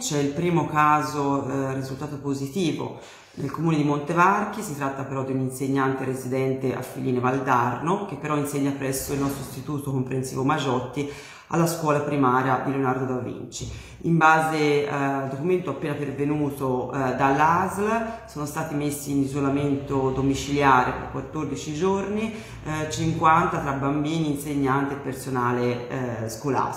C'è il primo caso eh, risultato positivo nel comune di Montevarchi, si tratta però di un insegnante residente a Filine Valdarno che però insegna presso il nostro istituto comprensivo Magiotti alla scuola primaria di Leonardo da Vinci. In base eh, al documento appena pervenuto eh, dall'ASL sono stati messi in isolamento domiciliare per 14 giorni eh, 50 tra bambini, insegnanti e personale eh, scolastico.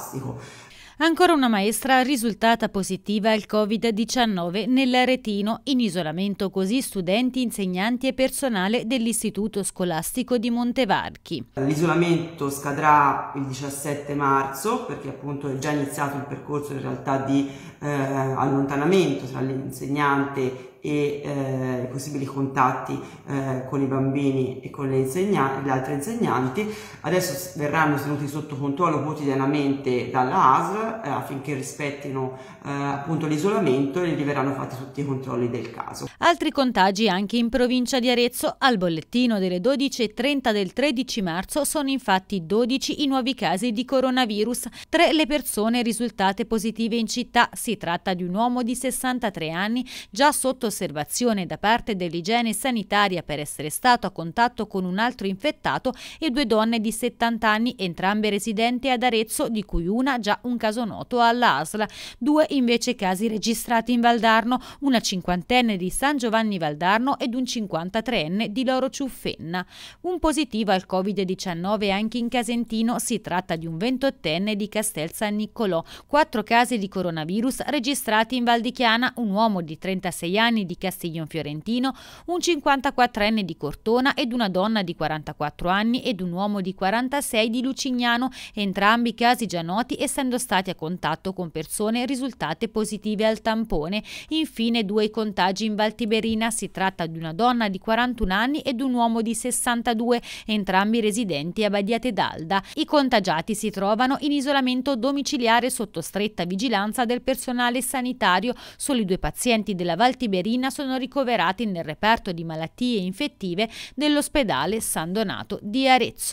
Ancora una maestra risultata positiva al Covid-19 nell'Aretino, in isolamento così studenti, insegnanti e personale dell'Istituto Scolastico di Montevarchi. L'isolamento scadrà il 17 marzo perché appunto è già iniziato il percorso in realtà di eh, allontanamento tra l'insegnante e eh, possibili contatti eh, con i bambini e con le, insegna- le altre insegnanti. Adesso verranno tenuti sotto controllo quotidianamente dalla ASL eh, affinché rispettino eh, appunto l'isolamento e gli verranno fatti tutti i controlli del caso. Altri contagi anche in provincia di Arezzo. Al bollettino delle 12.30 del 13 marzo sono infatti 12 i nuovi casi di coronavirus, tre le persone risultate positive in città. Si tratta di un uomo di 63 anni già sotto osservazione da parte dell'igiene sanitaria per essere stato a contatto con un altro infettato e due donne di 70 anni, entrambe residenti ad Arezzo, di cui una già un caso noto alla ASL, due invece casi registrati in Valdarno, una cinquantenne di San Giovanni Valdarno ed un 53enne di Loro Ciuffenna. Un positivo al Covid-19 anche in Casentino, si tratta di un 28enne di Castel San Niccolò, quattro casi di coronavirus registrati in Val di Chiana, un uomo di 36 anni anni di Castiglion Fiorentino, un 54enne di Cortona ed una donna di 44 anni ed un uomo di 46 di Lucignano, entrambi casi già noti essendo stati a contatto con persone risultate positive al tampone. Infine due contagi in Valtiberina, si tratta di una donna di 41 anni ed un uomo di 62, entrambi residenti a Badiate d'Alda. I contagiati si trovano in isolamento domiciliare sotto stretta vigilanza del personale sanitario, solo i due pazienti della Valtiberina Messina sono ricoverati nel reperto di malattie infettive dell'ospedale San Donato di Arezzo.